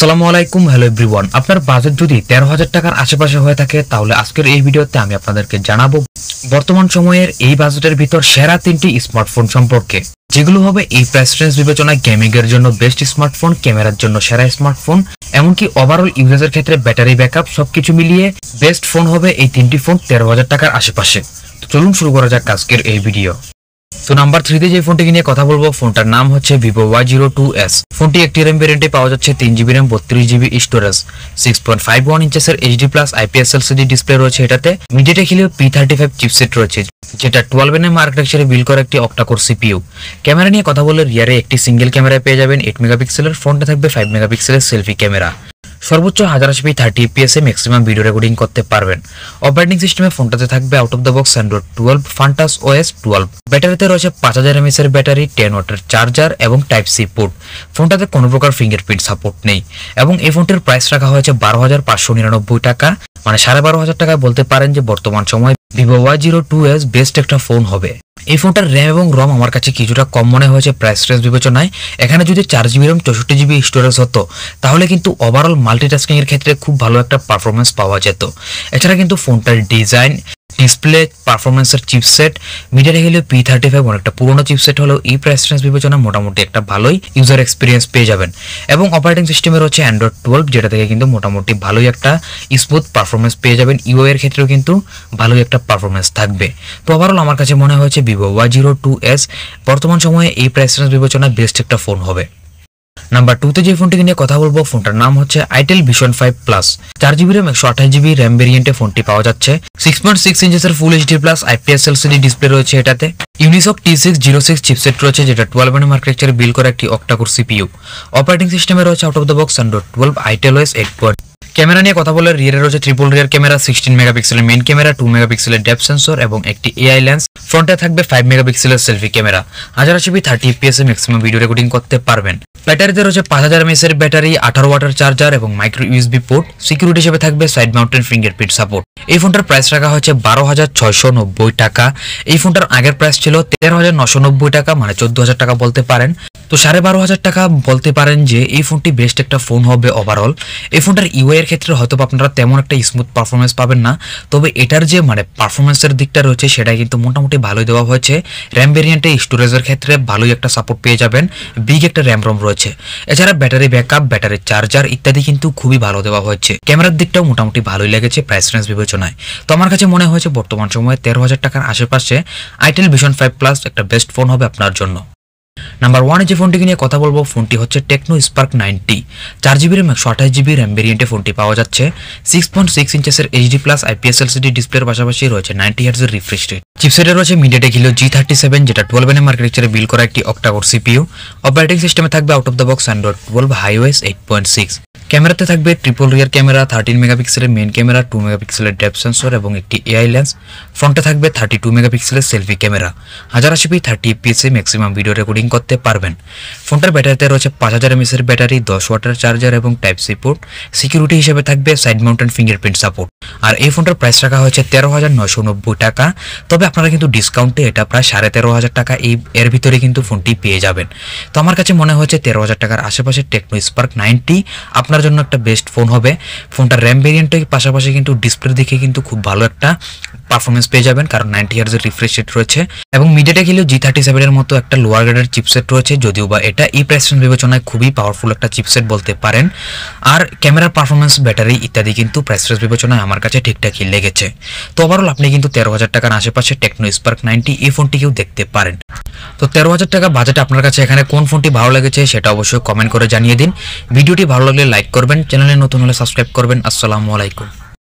আসসালামু আলাইকুম hello everyone আপনার বাজেট যদি তেরো হাজার টাকার আশেপাশে হয়ে থাকে তাহলে আজকের এই ভিডিওতে আমি আপনাদেরকে জানাবো বর্তমান সময়ের এই বাজেটের ভিতর সেরা তিনটি স্মার্টফোন সম্পর্কে যেগুলো হবে এই প্রাইস রেঞ্জ বিবেচনায় গেমিং এর জন্য বেস্ট স্মার্টফোন ক্যামেরার জন্য সেরা স্মার্টফোন এমনকি ওভারঅল ইউজের ক্ষেত্রে ব্যাটারি ব্যাকআপ সবকিছু মিলিয়ে বেস্ট ফোন হবে এই তিনটি ফোন তেরো হাজার টাকার আশেপাশে তো চলুন শুরু করা যাক আজকের এই ভিডিও তো নাম্বার থ্রিতে যে ফোনটি নিয়ে কথা বলবো ফোনটার নাম হচ্ছে Vivo Y zero two S ফোনটি একটি র্যাম ভেরিয়েন্টে পাওয়া যাচ্ছে তিন জিবি র্যাম বত্রিশ GB storage six point five one ইঞ্চেসের HD plus IPS LCD display রয়েছে এটাতে মিডিয়াটে খেলেও পি থার্টি ফাইভ চিপসেট রয়েছে যেটা টুয়েলভ এম আর্কিটেকচারে বিল করা একটি অক্টাকোর সিপিইউ ক্যামেরা নিয়ে কথা বলে রিয়ারে একটি সিঙ্গেল ক্যামেরা পেয়ে যাবেন এইট মেগাপিক্সেলের ফোনটা থাকবে ফাইভ মেগাপিক্সেলের সেলফি ক্যামেরা সর্বোচ্চ হাজার এসপি থার্টি এ ম্যাক্সিমাম ভিডিও রেকর্ডিং করতে পারবেন অপারেটিং সিস্টেমে ফোনটাতে থাকবে out of the box Android twelve Funtouch OS twelve ব্যাটারিতে রয়েছে পাঁচ হাজার এমএসের ব্যাটারি টেন ওয়াটার চার্জার এবং টাইপ সি পোর্ট ফোনটাতে কোনো প্রকার ফিঙ্গারপ্রিন্ট সাপোর্ট নেই এবং এই ফোনটির প্রাইস রাখা হয়েছে বারো হাজার পাঁচশো নিরানব্বই টাকা মানে সাড়ে বারো হাজার টাকায় বলতে পারেন যে বর্তমান সময় Vivo Y zero two S best একটা ফোন হবে এই ফোনটার র্যাম এবং রম আমার কাছে কিছুটা কম মনে হয়েছে প্রাইস রেঞ্জ বিবেচনায় এখানে যদি চার জিবি রম চৌষট্টি জিবি স্টোরেজ হতো তাহলে কিন্তু ওভারঅল মাল্টিটাস্কিংয়ের ক্ষেত্রে খুব ভালো একটা পারফরমেন্স পাওয়া যেত এছাড়া কিন্তু ফোনটার ডিজাইন ডিসপ্লে পারফরমেন্সের চিপসেট মিডিয়া হলেও পি থার্টি ফাইভ অনেকটা পুরোনো চিপসেট হলেও এই প্রাইস রেঞ্জ বিবেচনা মোটামুটি একটা ভালোই ইউজার এক্সপিরিয়েন্স পেয়ে যাবেন এবং অপারেটিং সিস্টেমে রয়েছে অ্যান্ড্রয়েড টুয়েলভ যেটা থেকে কিন্তু মোটামুটি ভালোই একটা স্মুথ পারফরমেন্স পেয়ে যাবেন এর ক্ষেত্রেও কিন্তু ভালোই একটা পারফরমেন্স থাকবে তো ওভারঅল আমার কাছে মনে হয়েছে Vivo Y zero two S বর্তমান সময়ে এই প্রাইস রেঞ্জ বিবেচনায় বেস্ট একটা ফোন হবে নাম্বার টুতে যে ফোনটিকে নিয়ে কথা বলবো ফোনটার নাম হচ্ছে আইটেল ভিশন ফাইভ প্লাস চার জিবি র্যাম একশো আঠাশ জিবি র্যাম ভেরিয়েন্টে ফোনটি পাওয়া যাচ্ছে সিক্স পয়েন্ট সিক্স ইঞ্চেস এর full HD plus IPS LCD display রয়েছে এটাতে Unisoc T six zero six chipset রয়েছে যেটা টুয়েলভ এন আর্কিটেকচারে বিল করা একটি অক্টাকোর সিপিইউ অপারেটিং সিস্টেমে রয়েছে out of the box Android twelve itel OS eight point camera নিয়ে কথা বলে রিয়ারে রয়েছে ট্রিপল রিয়ার ক্যামেরা সিক্সটিন মেগাপিক্সেলের মেন ক্যামেরা টু মেগাপিক্সেলের ডেপ সেন্সর এবং একটি এআই লেন্স ফ্রন্টে থাকবে ফাইভ মেগাপিক্সেলের সেলফি ক্যামেরা হাজার ছবি থার্টি এ ম্যাক্সিমাম ভিডিও রেকর্ডিং করতে পারবেন ব্যাটারিতে রয়েছে পাঁচ হাজার এমএসের ব্যাটারি আঠারো ওয়াটার চার্জার এবং মাইক্রো ইউএসবি পোর্ট সিকিউরিটি হিসেবে থাকবে সাইড মাউন্টেন ফিঙ্গারপ্রিন্ট সাপোর্ট এই ফোনটার প্রাইস রাখা হয়েছে বারো হাজার ছয়শো নব্বই টাকা এই ফোনটার আগের প্রাইস ছিল তেরো হাজার নশো নব্বই টাকা মানে চোদ্দ হাজার টাকা বলতে পারেন তো সাড়ে বারো হাজার টাকা বলতে পারেন যে এই ফোনটি বেস্ট একটা ফোন হবে ওভারঅল এই ফোনটার ইউএর ক্ষেত্রে হয়তো আপনারা তেমন একটা স্মুথ পারফরমেন্স পাবেন না তবে এটার যে মানে পারফরমেন্সের দিকটা রয়েছে সেটা কিন্তু মোটামুটি ভালোই দেওয়া হয়েছে র্যাম ভেরিয়েন্টে স্টোরেজের ক্ষেত্রে ভালোই একটা সাপোর্ট পেয়ে যাবেন বিগ একটা র্যাম রম রয়েছে এছাড়া ব্যাটারি ব্যাকআপ ব্যাটারি চার্জার ইত্যাদি কিন্তু খুবই ভালো দেওয়া হয়েছে ক্যামেরার দিকটাও মোটামুটি ভালোই লেগেছে প্রাইস রেঞ্জ বিবেচনায় তো আমার কাছে মনে হয়েছে বর্তমান সময়ে তেরো হাজার টাকার আশেপাশে আইটেল ভিশন ফাইভ প্লাস একটা বেস্ট ফোন হবে আপনার জন্য নাম্বার ওয়ানে যে ফোনটিকে নিয়ে কথা বলবো ফোনটি হচ্ছে টেকনো স্পার্ক নাইনটি চার জিবি র্যাম একশো আঠাশ জিবি র্যাম ভেরিয়েন্টে ফোনটি পাওয়া যাচ্ছে সিক্স পয়েন্ট সিক্স ইঞ্চেসের এইচডি প্লাস আইপিএস এলসিডি ডিসপ্লের পাশাপাশি রয়েছে নাইনটি হার্জের রিফ্রেশ রেট চিপসেটে রয়েছে MediaTek Helio G thirty seven যেটা টুয়েলভ এনএম আর্কিটেকচারে বিল করা একটি অক্টাকোর সিপিউ অপারেটিং সিস্টেমে থাকবে out of the box Android twelve HiOS eight point six ক্যামেরাতে থাকবে ট্রিপল রিয়ার ক্যামেরা থার্টিন মেগাপিক্সেলের মেন ক্যামেরা টু মেগাপিক্সেলের ডেপ সেন্সর এবং একটি এআই লেন্স ফ্রন্টে থাকবে থার্টি টু মেগাপিক্সেলের সেলফি ক্যামেরা হাজার আশি পি থার্টি এফপিএসে ম্যাক্সিমাম ভিডিও রেকর্ডিং করতে পারবেন ফোনটার ব্যাটারিতে রয়েছে পাঁচ হাজার এমএসের ব্যাটারি দশ ওয়াটার চার্জার এবং টাইপ সি পোর্ট সিকিউরিটি হিসেবে থাকবে সাইড মাউন্টেন ফিঙ্গারপ্রিন্ট সাপোর্ট আর এই ফোনটার প্রাইস রাখা হয়েছে তেরো হাজার নশো নব্বই টাকা তবে আপনারা কিন্তু ডিসকাউন্টে এটা প্রায় সাড়ে তেরো হাজার টাকা এই এর ভিতরে কিন্তু ফোনটি পেয়ে যাবেন তো আমার কাছে মনে হয়েছে তেরো হাজার টাকার আশেপাশে টেকনো স্পার্ক নাইনটি আপনার জন্য একটা বেস্ট ফোন হবে ফোনটা র্যাম ভেরিয়েন্টের পাশাপাশি কিন্তু ডিসপ্লের দিকে কিন্তু খুব ভালো একটা পারফরমেন্স পেয়ে যাবেন কারণ নাইনটি হার্জের রিফ্রেশ রেট রয়েছে এবং মিডিয়াটা গেলেও জি থার্টি সেভেনের মতো একটা লোয়ার গ্রেডের চিপসেট রয়েছে যদিও বা এটা এই প্রাইস বিবেচনায় খুবই পাওয়ারফুল একটা চিপসেট বলতে পারেন আর ক্যামেরার পারফরমেন্স ব্যাটারি ইত্যাদি কিন্তু প্রাইস রেঞ্জ বিবেচনায় আমার কাছে ঠিকঠাকই লেগেছে তো ওভারঅল আপনি কিন্তু তেরো হাজার টাকার আশেপাশে টেকনো স্পার্ক নাইনটি এই ফোনটিকেও দেখতে পারেন তো তেরো হাজার টাকা বাজেট আপনার কাছে এখানে কোন ফোনটি ভালো লেগেছে সেটা অবশ্যই কমেন্ট করে জানিয়ে দিন ভিডিওটি ভালো লাগলে লাইক করবেন চ্যানেলে নতুন হলে সাবস্ক্রাইব করবেন আসসালামু আলাইকুম